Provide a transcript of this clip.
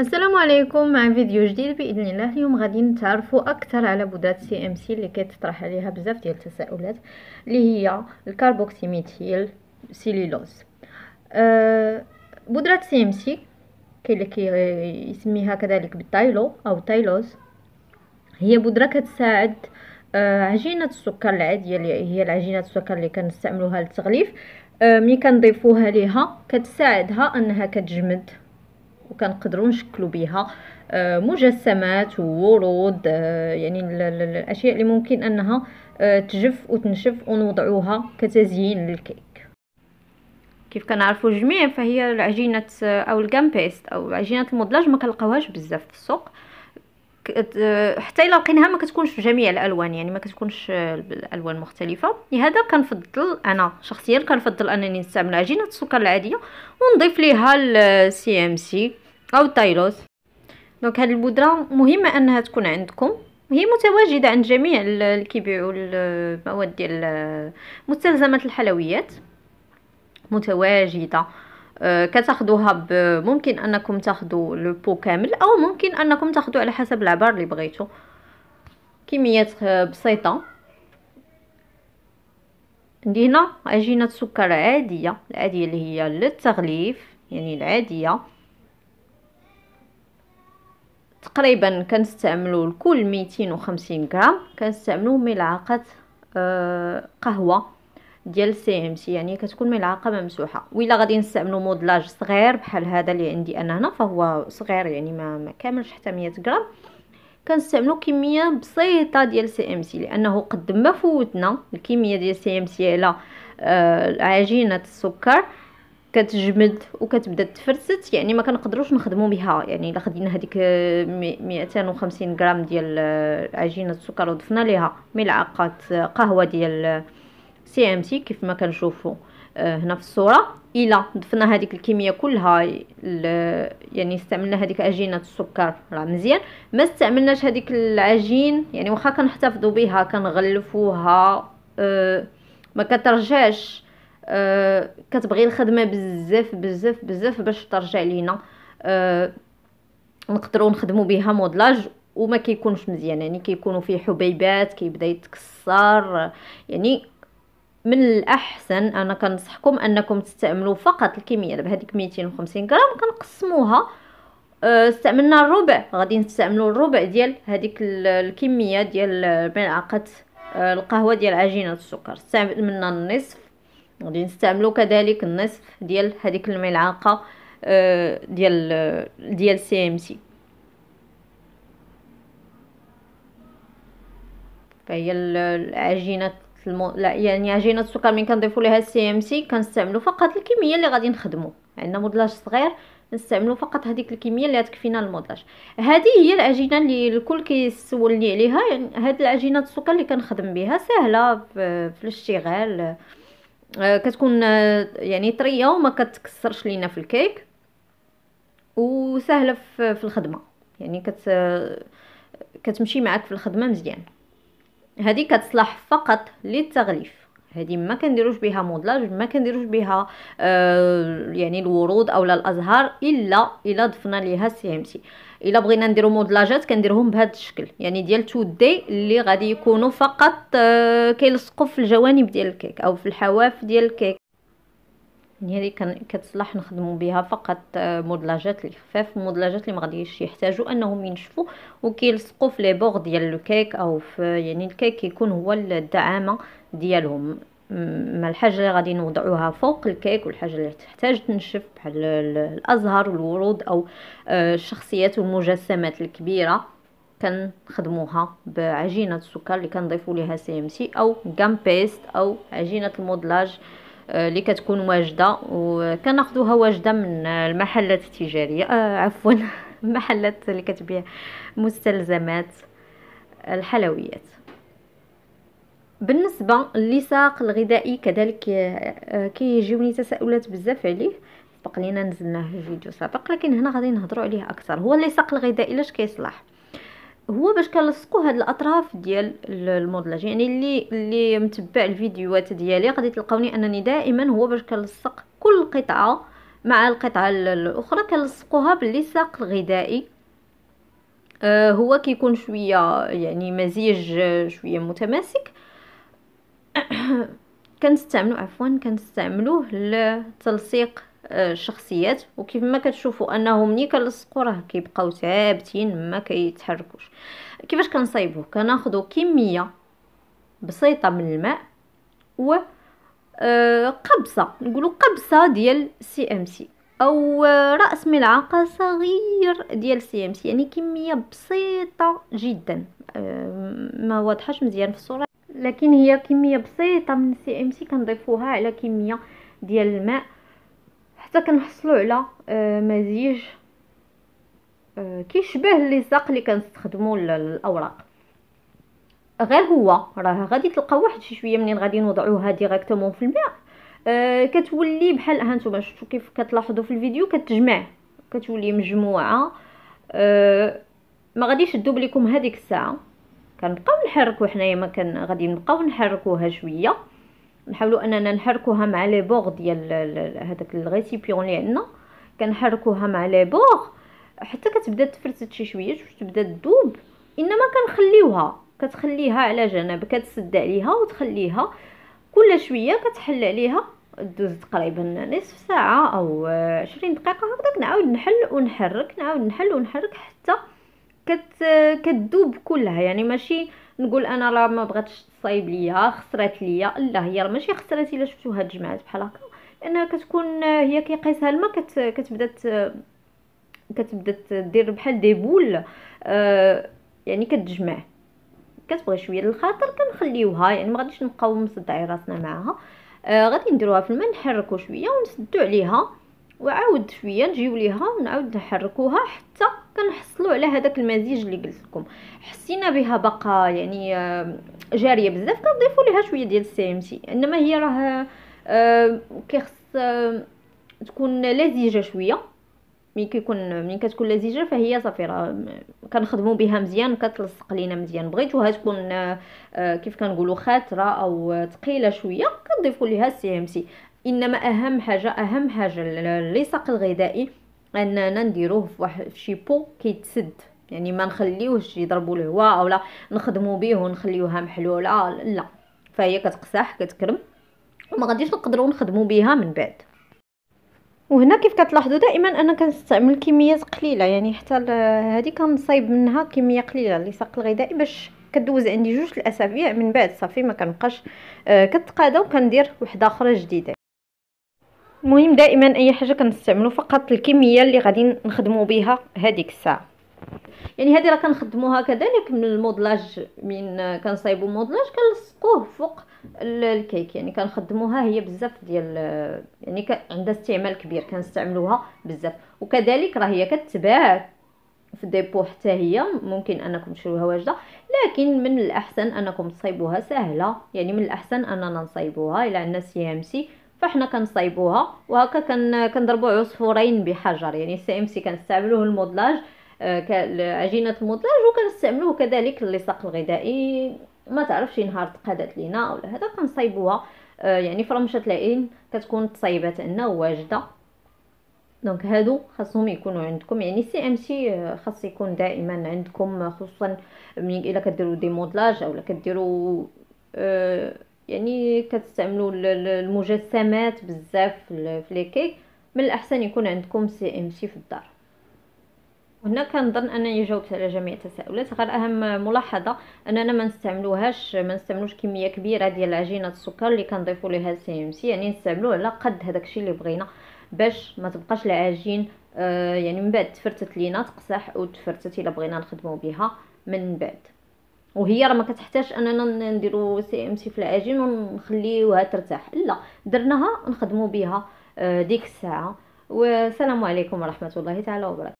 السلام عليكم مع فيديو جديد باذن الله اليوم غادي نتعرفوا اكثر على بودات سي ام سي اللي كتطرح عليها بزاف ديال التساؤلات اللي هي الكربوكسيميثيل سيليلوز أه بودره سي ام سي كاين اللي كيسميها كذلك بالتايلو او تايلوز هي بودره كتساعد أه عجينه السكر العاديه اللي هي العجينه السكر اللي كنستعملوها للتغليف أه ملي كنضيفوها ليها كتساعدها انها كتجمد وكنقدروا نشكلوا بها آه، مجسمات وورود آه، يعني الاشياء اللي ممكن انها آه، تجف وتنشف ونوضعوها كتزيين للكيك كيف كنعرفوا الجميع فهي العجينه او الكامبيست او عجينه المدلج ما كنلقاوهاش بزاف في السوق حتى الا لقيناها ما كتكونش في جميع الالوان يعني ما كتكونش الالوان مختلفه لهذا كنفضل انا شخصيا كنفضل انني نستعمل عجينه السكر العاديه ونضيف ليها السي ام سي او التايلوس دونك هذه البودره مهمه انها تكون عندكم هي متواجده عند جميع اللي كيبيعوا المواد ديال مستلزمات الحلويات متواجده آه، كتاخذوها ممكن انكم تاخذوا لو بو كامل او ممكن انكم تاخذوا على حسب العبار اللي بغيتو كميات آه، بسيطه عندي هنا عجينه سكر عاديه العاديه اللي هي للتغليف يعني العاديه تقريبا كنستعملوا لكل 250 غرام كنستعملوا ملعقه آه، قهوه ديال سي ام سي يعني كتكون ملعقه ممسوحه وإلا غادي نستعملو مودلاج صغير بحال هذا اللي عندي انا هنا فهو صغير يعني ما, ما كاملش حتى 100 غرام كنستعملو كميه بسيطه ديال سي ام سي لانه قد ما فوتنا الكميه ديال سي ام سي على آه عجينه السكر كتجمد وكتبدا تفرست يعني ما كنقدروش نخدمو بها يعني الا خدينا هذيك 250 غرام ديال آه، عجينه السكر وضفنا ليها ملعقه قهوه ديال سي ام تي كيف ما كنشوفوا آه، هنا في الصوره الا ضفنا هذيك الكميه كلها يعني استعملنا هذيك عجينه السكر راه مزيان ما استعملناش هذيك العجين يعني واخا كنحتفظوا بها كنغلفوها آه، ما كترجعش آه، كتبغي الخدمه بزاف بزاف بزاف باش ترجع لينا نقدروا نخدموا بها مودلاج وما كيكونش مزيان يعني كيكونوا فيه حبيبات كيبدا يتكسر يعني من الاحسن انا كنصحكم انكم تستعملوا فقط الكميه دابا هذيك 250 غرام كنقسموها أه، استعملنا الربع غادي نستعملوا الربع ديال هذيك الكميه ديال ملعقه أه، القهوه ديال عجينه السكر استعملنا النصف غادي نستعملوا كذلك النصف ديال هذيك الملعقه أه، ديال ديال سي ام سي فهي العجينه المو... لا يعني عجينه السكر من كنضيفوا ليها السي ام سي كنستعملوا فقط الكميه اللي غادي نخدموا عندنا مودلاج صغير نستعملوا فقط هذيك الكميه اللي تكفينا المودلاج هذه هي العجينه اللي الكل كيسولني عليها يعني هذه العجينه السكر اللي كنخدم بها سهله في الاشتغال آه، كتكون آه، يعني طريه وما كتكسرش لينا في الكيك وسهله في الخدمه يعني كت آه، كتمشي معاك في الخدمه مزيان هذه كتصلح فقط للتغليف هذه ما كنديروش بها مودلاج ما كنديروش بها آه يعني الورود اولا الازهار الا الا ضفنا ليها سي ام سي الا بغينا نديرو مودلاجات كنديرهم بهذا الشكل يعني ديال تودي اللي غادي يكونوا فقط آه كيلصقوا في الجوانب ديال الكيك او في الحواف ديال الكيك هذه يعني كتصلح نخدموا بها فقط آه، مدلجات الخفاف مودلاجات اللي ما غاديش يحتاجوا انهم ينشفوا وكيلصقوا في لي بوغ ديال الكيك او في يعني الكيك يكون هو الدعامه ديالهم ما الحاجه اللي غادي نوضعوها فوق الكيك والحاجه اللي تحتاج تنشف بحال الازهار والورود او آه، الشخصيات والمجسمات الكبيره كنخدموها بعجينه السكر اللي كنضيفوا ليها سي ام سي او جام بيست او عجينه المودلاج آه، اللي كتكون واجده وكناخذوها واجده من المحلات التجاريه آه عفوا المحلات اللي كتبيع مستلزمات الحلويات بالنسبه للساق الغذائي كذلك آه، كيجيوني تساؤلات بزاف عليه بقلينا نزلناه في فيديو سابق لكن هنا غادي نهضروا عليه اكثر هو الليساق الغذائي لاش كيصلح كي هو باش كنلصقوا هاد الاطراف ديال المودلاج يعني اللي اللي متبع الفيديوهات ديالي غادي تلقاوني انني دائما هو باش كنلصق كل قطعه مع القطعه الاخرى كنلصقوها باللصاق الغذائي آه هو كيكون شويه يعني مزيج آه، شويه متماسك كنستعملو عفوا كنستعملوه لتلصيق الشخصيات آه، وكيف ما كتشوفوا انه ملي كنلصقوا راه كيبقاو ثابتين ما كيتحركوش كيفاش كنصايبوه كناخذوا كميه بسيطه من الماء و آه، قبصه نقولوا قبصه ديال سي ام سي او آه، راس ملعقه صغير ديال سي ام سي يعني كميه بسيطه جدا ما واضحاش مزيان في الصوره لكن هي كميه بسيطه من سي ام سي كنضيفوها على كميه ديال الماء حتى كنحصلوا على آه، مزيج آه، كيشبه ساق اللي كنستخدموا الاوراق غير هو راه غادي تلقاو واحد شي شويه منين غادي نوضعوها ديريكتومون في الماء آه، كتولي بحال ها نتوما شفتوا كيف كتلاحظوا في الفيديو كتجمع كتولي مجموعه ما غاديش تذوب لكم هذيك الساعه كنبقاو نحركو حنايا ما كان غادي نبقاو نحركوها شويه نحاولوا اننا نحركوها مع لي بوغ ديال هذاك الغيسيبيون اللي عندنا كنحركوها مع لي بوغ حتى كتبدا تفرتت شي شويه باش تبدا تذوب انما كنخليوها كتخليها على جنب كتسد عليها وتخليها كل شويه كتحل عليها دوز تقريبا نصف ساعه او عشرين دقيقه هكذاك نعاود نحل ونحرك نعاود نحل ونحرك حتى كت كتذوب كلها يعني ماشي نقول انا راه ما بغاتش تصايب ليا خسرات ليا لا هي راه ماشي خسرات الا شفتو هاد الجماعات بحال هكا لانها كتكون هي كيقيسها الماء كت كتبدا كتبدا دير بحال دي بول آه يعني كتجمع كتبغي شويه للخاطر كنخليوها يعني ما غاديش نبقاو مصدعي راسنا معاها آه غادي نديروها في الماء نحركو شويه ونسدو عليها وعاود شويه نجيو ليها ونعاود نحركوها حتى كنحصلوا على هذاك المزيج اللي قلت لكم حسينا بها بقى يعني جاريه بزاف كنضيفوا ليها شويه ديال السيمتي انما هي راه كيخص تكون لذيذه شويه ملي كيكون ملي كتكون لذيذه فهي صافي راه كنخدموا بها مزيان كتلصق لينا مزيان بغيتوها تكون آه، كيف كنقولوا خاتره او ثقيله شويه كنضيفوا ليها السي ام سي انما اهم حاجه اهم حاجه اللصاق الغذائي اننا نديروه فواحد شي بو كيتسد يعني ما نخليوهش يضربوا الهواء اولا نخدموا به ونخليوها محلوله لا فهي كتقساح كتكرم وما غاديش نقدروا نخدموا بها من بعد وهنا كيف كتلاحظوا دائما انا كنستعمل كميات قليله يعني حتى هذه كنصايب منها كميه قليله اللي ساق الغذائي باش كدوز عندي جوج الاسابيع من بعد صافي ما كنبقاش آه، كتقادا وكندير وحده اخرى جديده المهم دائما اي حاجه كنستعملو فقط الكميه اللي غادي نخدمو بها هذيك الساعه يعني هذه راه كنخدموها كذلك من المودلاج من كنصايبو مودلاج كنلصقوه فوق الكيك يعني كنخدموها هي بزاف ديال يعني عندها استعمال كبير كنستعملوها بزاف وكذلك راه هي كتباع في الديبو حتى هي ممكن انكم تشروها واجده لكن من الاحسن انكم تصايبوها سهله يعني من الاحسن اننا نصايبوها الى عندنا سي ام سي فاحنا كنصايبوها وهكا كنضربو عصفورين بحجر يعني السي ام سي كنستعملوه المودلاج عجينه آه، المودلاج وكنستعملوه كذلك اللصاق الغذائي ما تعرفش نهار تقادت لينا ولا هذا كنصايبوها آه، يعني في رمشه العين كتكون تصايبات عندنا واجده دونك هادو خاصهم يكونوا عندكم يعني سي ام سي آه، خاص يكون دائما عندكم خصوصا ملي الا كديروا دي مودلاج اولا كديروا أه يعني كتستعملوا المجسمات بزاف في لي كيك من الاحسن يكون عندكم سي ام سي في الدار هنا كنظن انني جاوبت على جميع التساؤلات غير اهم ملاحظه اننا ما نستعملوهاش ما نستعملوش كميه كبيره ديال عجينه السكر اللي كنضيفوا ليها سي ام سي يعني نستعملوه على قد هذاك الشيء اللي بغينا باش ما تبقاش العجين آه يعني من بعد تفرتت لينا تقصح وتفرتت الا بغينا نخدمو بها من بعد وهي راه ما كتحتاج اننا نديرو سي ام سي في العجين ونخليوها ترتاح لا درناها نخدمو بها آه، ديك الساعه والسلام عليكم ورحمه الله تعالى وبركاته